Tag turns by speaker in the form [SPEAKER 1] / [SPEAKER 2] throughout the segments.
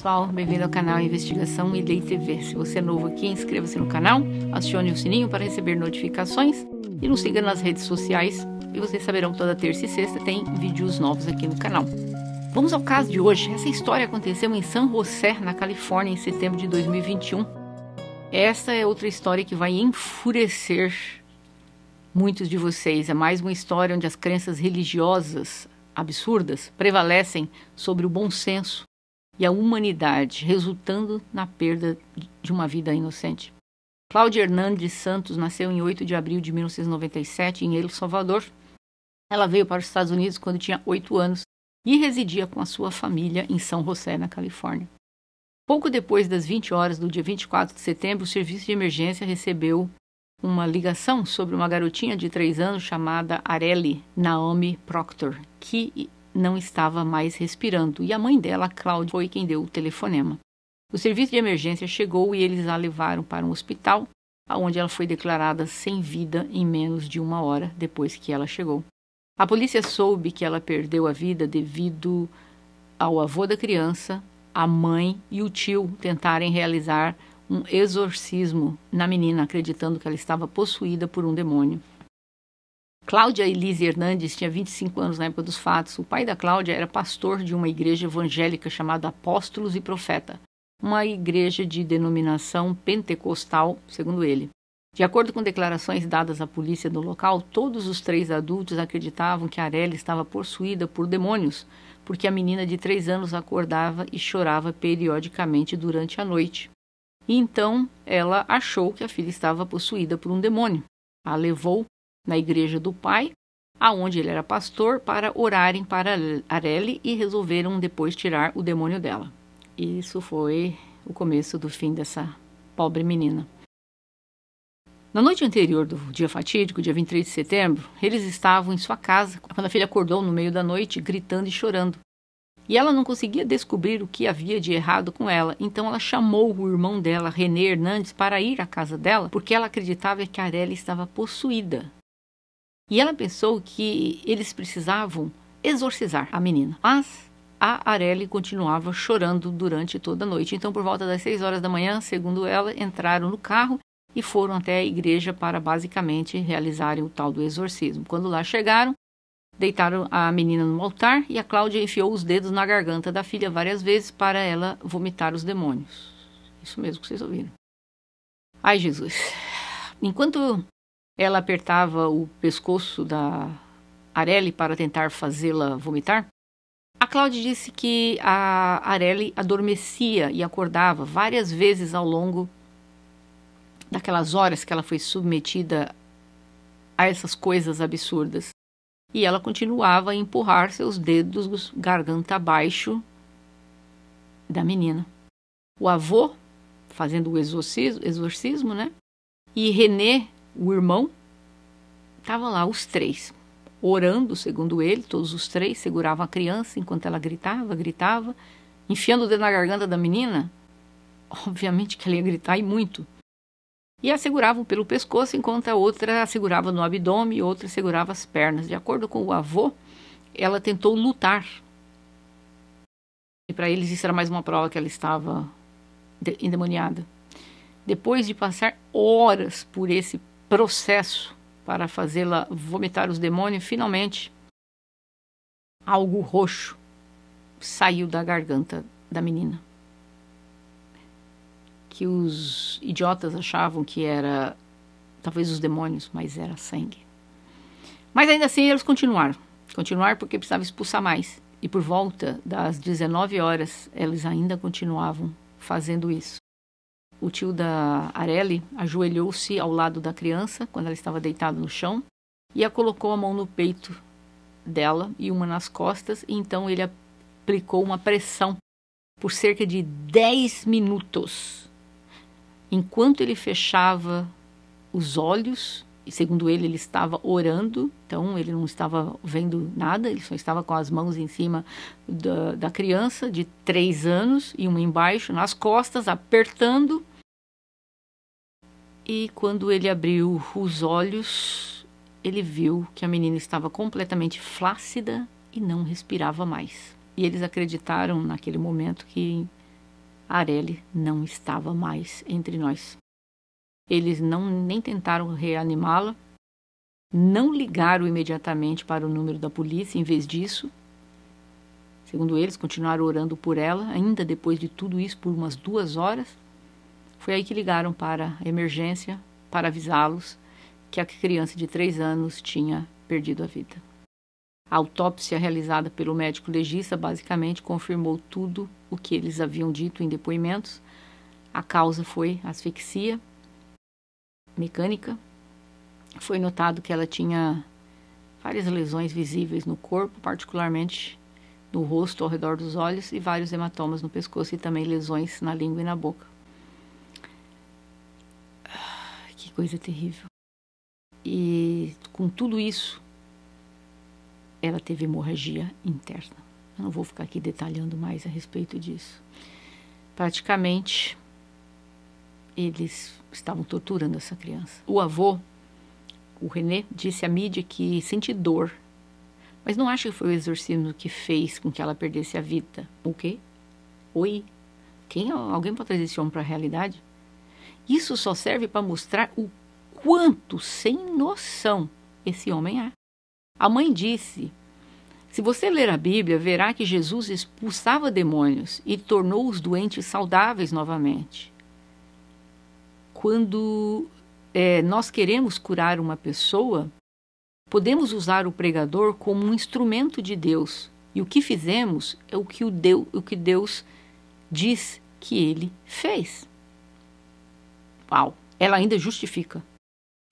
[SPEAKER 1] pessoal, bem-vindo ao canal Investigação e Lei TV. Se você é novo aqui, inscreva-se no canal, acione o sininho para receber notificações e nos siga nas redes sociais e vocês saberão que toda terça e sexta tem vídeos novos aqui no canal. Vamos ao caso de hoje. Essa história aconteceu em San José, na Califórnia, em setembro de 2021. Essa é outra história que vai enfurecer muitos de vocês. É mais uma história onde as crenças religiosas absurdas prevalecem sobre o bom senso e a humanidade, resultando na perda de uma vida inocente. Cláudia Hernandes Santos nasceu em 8 de abril de 1997 em El Salvador. Ela veio para os Estados Unidos quando tinha 8 anos e residia com a sua família em São José, na Califórnia. Pouco depois das 20 horas do dia 24 de setembro, o serviço de emergência recebeu uma ligação sobre uma garotinha de 3 anos chamada Areli Naomi Proctor, que não estava mais respirando e a mãe dela, Cláudia, foi quem deu o telefonema. O serviço de emergência chegou e eles a levaram para um hospital, onde ela foi declarada sem vida em menos de uma hora depois que ela chegou. A polícia soube que ela perdeu a vida devido ao avô da criança, a mãe e o tio tentarem realizar um exorcismo na menina, acreditando que ela estava possuída por um demônio. Cláudia Elise Hernandes tinha 25 anos na época dos fatos. O pai da Cláudia era pastor de uma igreja evangélica chamada Apóstolos e Profeta, uma igreja de denominação pentecostal, segundo ele. De acordo com declarações dadas à polícia no local, todos os três adultos acreditavam que Arelle estava possuída por demônios, porque a menina de três anos acordava e chorava periodicamente durante a noite. então ela achou que a filha estava possuída por um demônio. A levou na igreja do pai, aonde ele era pastor, para orarem para Areli e resolveram depois tirar o demônio dela. isso foi o começo do fim dessa pobre menina. Na noite anterior do dia fatídico, dia 23 de setembro, eles estavam em sua casa quando a filha acordou no meio da noite, gritando e chorando. E ela não conseguia descobrir o que havia de errado com ela, então ela chamou o irmão dela, René Hernandes, para ir à casa dela, porque ela acreditava que a estava possuída e ela pensou que eles precisavam exorcizar a menina. Mas a Areli continuava chorando durante toda a noite. Então, por volta das seis horas da manhã, segundo ela, entraram no carro e foram até a igreja para basicamente realizarem o tal do exorcismo. Quando lá chegaram, deitaram a menina no altar e a Cláudia enfiou os dedos na garganta da filha várias vezes para ela vomitar os demônios. Isso mesmo que vocês ouviram. Ai, Jesus. Enquanto ela apertava o pescoço da Arelli para tentar fazê-la vomitar? A Cláudia disse que a Arelli adormecia e acordava várias vezes ao longo daquelas horas que ela foi submetida a essas coisas absurdas. E ela continuava a empurrar seus dedos garganta abaixo da menina. O avô, fazendo o exorcismo, exorcismo né? E René o irmão, estavam lá os três, orando, segundo ele, todos os três seguravam a criança enquanto ela gritava, gritava, enfiando o dedo na garganta da menina. Obviamente que ela ia gritar e muito. E a seguravam pelo pescoço, enquanto a outra a segurava no abdômen e outra segurava as pernas. De acordo com o avô, ela tentou lutar. E para eles isso era mais uma prova que ela estava endemoniada. Depois de passar horas por esse processo para fazê-la vomitar os demônios, finalmente algo roxo saiu da garganta da menina. Que os idiotas achavam que era talvez os demônios, mas era sangue. Mas ainda assim eles continuaram. Continuaram porque precisava expulsar mais. E por volta das 19 horas, eles ainda continuavam fazendo isso o tio da Arelli ajoelhou-se ao lado da criança quando ela estava deitada no chão e a colocou a mão no peito dela e uma nas costas, e então ele aplicou uma pressão por cerca de 10 minutos. Enquanto ele fechava os olhos, e segundo ele, ele estava orando, então ele não estava vendo nada, ele só estava com as mãos em cima da, da criança de 3 anos e uma embaixo, nas costas, apertando e quando ele abriu os olhos, ele viu que a menina estava completamente flácida e não respirava mais. E eles acreditaram naquele momento que Arelli não estava mais entre nós. Eles não nem tentaram reanimá-la, não ligaram imediatamente para o número da polícia, em vez disso, segundo eles, continuaram orando por ela, ainda depois de tudo isso, por umas duas horas. Foi aí que ligaram para a emergência para avisá-los que a criança de 3 anos tinha perdido a vida. A autópsia realizada pelo médico legista basicamente confirmou tudo o que eles haviam dito em depoimentos. A causa foi asfixia mecânica. Foi notado que ela tinha várias lesões visíveis no corpo, particularmente no rosto, ao redor dos olhos, e vários hematomas no pescoço e também lesões na língua e na boca. que coisa terrível. E com tudo isso, ela teve hemorragia interna. Eu não vou ficar aqui detalhando mais a respeito disso. Praticamente, eles estavam torturando essa criança. O avô, o René, disse à mídia que sente dor, mas não acha que foi o exorcismo que fez com que ela perdesse a vida. O quê? Oi? Quem? É? Alguém pode trazer esse homem para a realidade? Isso só serve para mostrar o quanto sem noção esse homem é. A mãe disse: Se você ler a Bíblia, verá que Jesus expulsava demônios e tornou os doentes saudáveis novamente. Quando é, nós queremos curar uma pessoa, podemos usar o pregador como um instrumento de Deus. E o que fizemos é o que, o o que Deus diz que ele fez. Ela ainda justifica.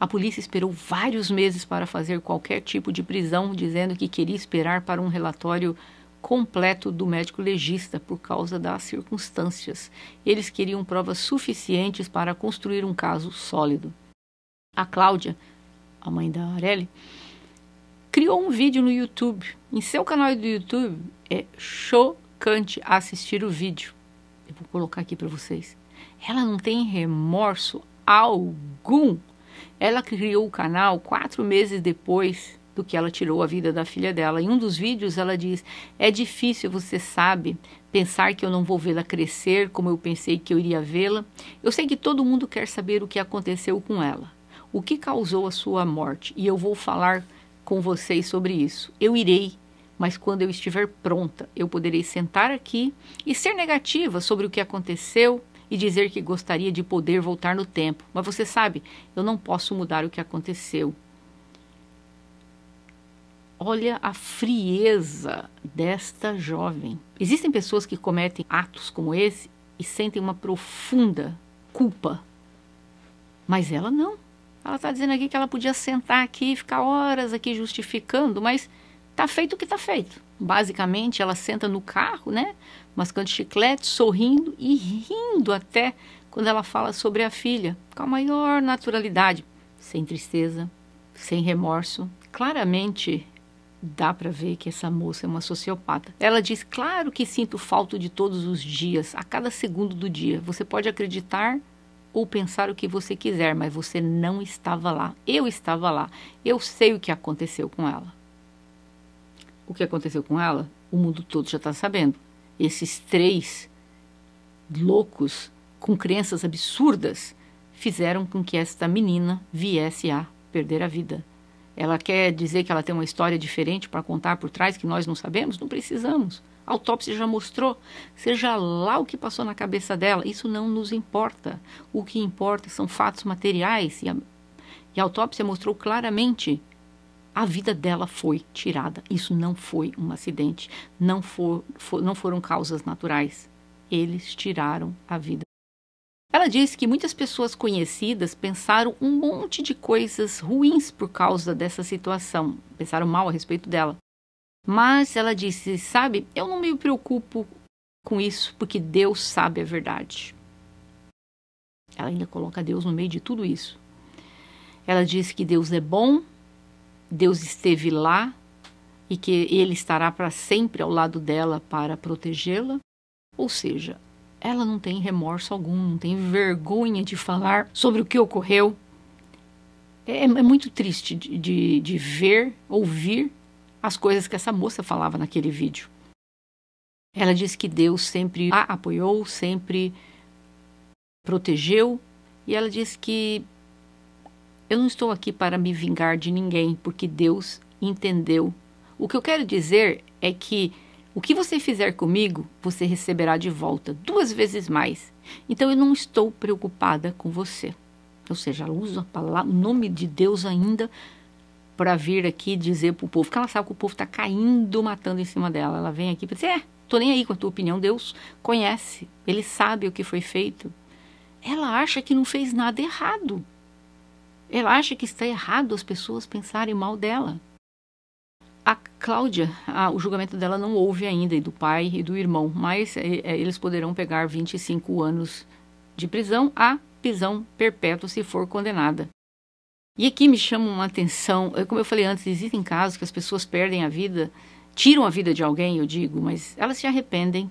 [SPEAKER 1] A polícia esperou vários meses para fazer qualquer tipo de prisão, dizendo que queria esperar para um relatório completo do médico legista por causa das circunstâncias. Eles queriam provas suficientes para construir um caso sólido. A Cláudia, a mãe da Arelle, criou um vídeo no YouTube. Em seu canal do YouTube é chocante assistir o vídeo. Eu vou colocar aqui para vocês. Ela não tem remorso algum. Ela criou o canal quatro meses depois do que ela tirou a vida da filha dela. Em um dos vídeos, ela diz: É difícil, você sabe, pensar que eu não vou vê-la crescer como eu pensei que eu iria vê-la. Eu sei que todo mundo quer saber o que aconteceu com ela, o que causou a sua morte, e eu vou falar com vocês sobre isso. Eu irei. Mas quando eu estiver pronta, eu poderei sentar aqui e ser negativa sobre o que aconteceu, e dizer que gostaria de poder voltar no tempo, mas você sabe, eu não posso mudar o que aconteceu. Olha a frieza desta jovem. Existem pessoas que cometem atos como esse e sentem uma profunda culpa. Mas ela não. Ela está dizendo aqui que ela podia sentar aqui e ficar horas aqui justificando, mas Tá feito o que tá feito. Basicamente, ela senta no carro, né? Mascando chiclete, sorrindo e rindo até quando ela fala sobre a filha, com a maior naturalidade, sem tristeza, sem remorso. Claramente dá para ver que essa moça é uma sociopata. Ela diz: "Claro que sinto falta de todos os dias, a cada segundo do dia. Você pode acreditar ou pensar o que você quiser, mas você não estava lá. Eu estava lá. Eu sei o que aconteceu com ela." o que aconteceu com ela, o mundo todo já está sabendo. Esses três loucos, com crenças absurdas, fizeram com que esta menina viesse a perder a vida. Ela quer dizer que ela tem uma história diferente para contar por trás que nós não sabemos? Não precisamos. A autópsia já mostrou, seja lá o que passou na cabeça dela, isso não nos importa. O que importa são fatos materiais e a, e a autópsia mostrou claramente a vida dela foi tirada. Isso não foi um acidente, não, for, for, não foram causas naturais. Eles tiraram a vida. Ela disse que muitas pessoas conhecidas pensaram um monte de coisas ruins por causa dessa situação, pensaram mal a respeito dela. Mas ela disse: Sabe, eu não me preocupo com isso porque Deus sabe a verdade. Ela ainda coloca Deus no meio de tudo isso. Ela diz que Deus é bom Deus esteve lá e que ele estará para sempre ao lado dela para protegê-la. Ou seja, ela não tem remorso algum, não tem vergonha de falar sobre o que ocorreu. É, é muito triste de, de, de ver, ouvir as coisas que essa moça falava naquele vídeo. Ela diz que Deus sempre a apoiou, sempre protegeu, e ela diz que eu não estou aqui para me vingar de ninguém, porque Deus entendeu. O que eu quero dizer é que o que você fizer comigo, você receberá de volta duas vezes mais. Então eu não estou preocupada com você. Ou seja, ela usa o nome de Deus ainda para vir aqui dizer para o povo, que ela sabe que o povo está caindo, matando em cima dela. Ela vem aqui para dizer: é, tô nem aí com a tua opinião, Deus conhece, ele sabe o que foi feito. Ela acha que não fez nada errado. Ela acha que está errado as pessoas pensarem mal dela. A Cláudia, o julgamento dela não houve ainda, e do pai e do irmão, mas é, é eles poderão pegar 25 anos de prisão a prisão perpétua se for condenada. E aqui me chama uma atenção, é, como eu falei antes, existem casos que as pessoas perdem a vida, tiram a vida de alguém, eu digo, mas elas se arrependem,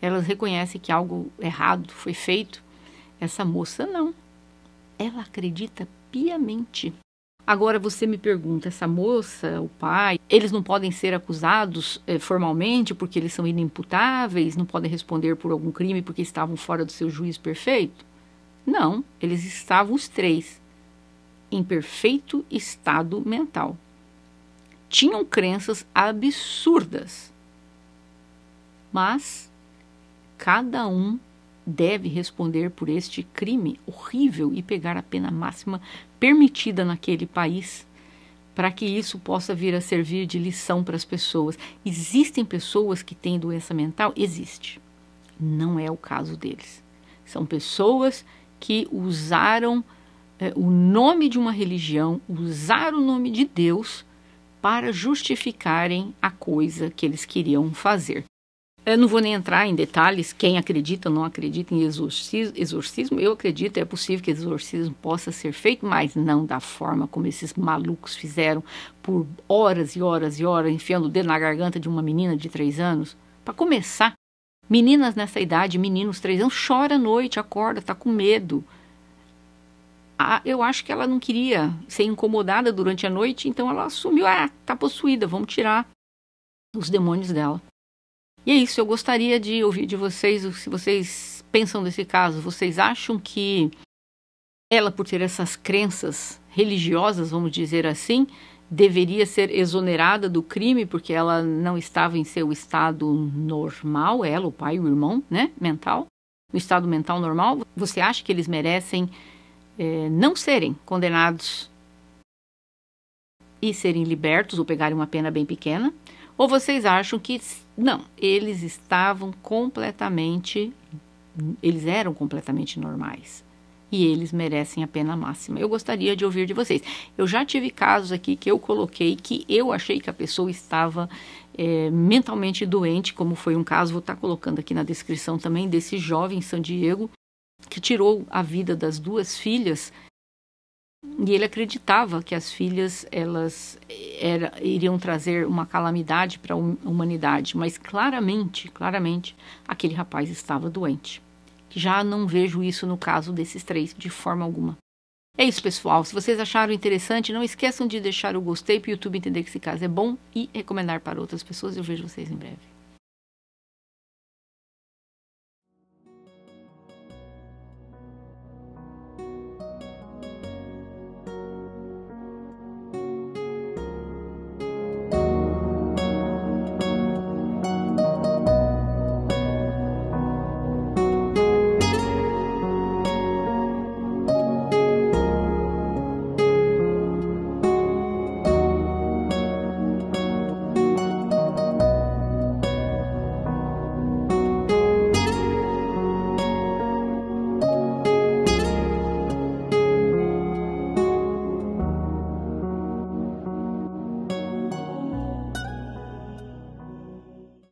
[SPEAKER 1] elas reconhecem que algo errado foi feito. Essa moça não. Ela acredita piamente. Agora você me pergunta, essa moça, o pai, eles não podem ser acusados eh, formalmente porque eles são inimputáveis, não podem responder por algum crime porque estavam fora do seu juízo perfeito? Não, eles estavam os três em perfeito estado mental. Tinham crenças absurdas, mas cada um deve responder por este crime horrível e pegar a pena máxima permitida naquele país, para que isso possa vir a servir de lição para as pessoas. Existem pessoas que têm doença mental? Existe. Não é o caso deles. São pessoas que usaram eh, o nome de uma religião, usaram o nome de Deus para justificarem a coisa que eles queriam fazer. Eu não vou nem entrar em detalhes, quem acredita ou não acredita em exorcismo, eu acredito, é possível que exorcismo possa ser feito, mas não da forma como esses malucos fizeram por horas e horas e horas, enfiando o dedo na garganta de uma menina de três anos. Para começar, meninas nessa idade, meninos três anos, chora à noite, acorda, está com medo. Ah, eu acho que ela não queria ser incomodada durante a noite, então ela assumiu, ah, está possuída, vamos tirar os demônios dela. E é isso, eu gostaria de ouvir de vocês se vocês pensam desse caso. Vocês acham que ela, por ter essas crenças religiosas, vamos dizer assim, deveria ser exonerada do crime porque ela não estava em seu estado normal, ela, o pai, o irmão, né, mental, no estado mental normal? Você acha que eles merecem é, não serem condenados e serem libertos ou pegarem uma pena bem pequena? Ou vocês acham que não, eles estavam completamente. Eles eram completamente normais. E eles merecem a pena máxima. Eu gostaria de ouvir de vocês. Eu já tive casos aqui que eu coloquei que eu achei que a pessoa estava é, mentalmente doente, como foi um caso, vou estar tá colocando aqui na descrição também, desse jovem em San Diego, que tirou a vida das duas filhas e ele acreditava que as filhas elas era, iriam trazer uma calamidade para a hum, humanidade, mas claramente, claramente, aquele rapaz estava doente. Já não vejo isso no caso desses três de forma alguma. É isso, pessoal. Se vocês acharam interessante, não esqueçam de deixar o gostei para o YouTube entender que esse caso é bom e recomendar para outras pessoas. Eu vejo vocês em breve.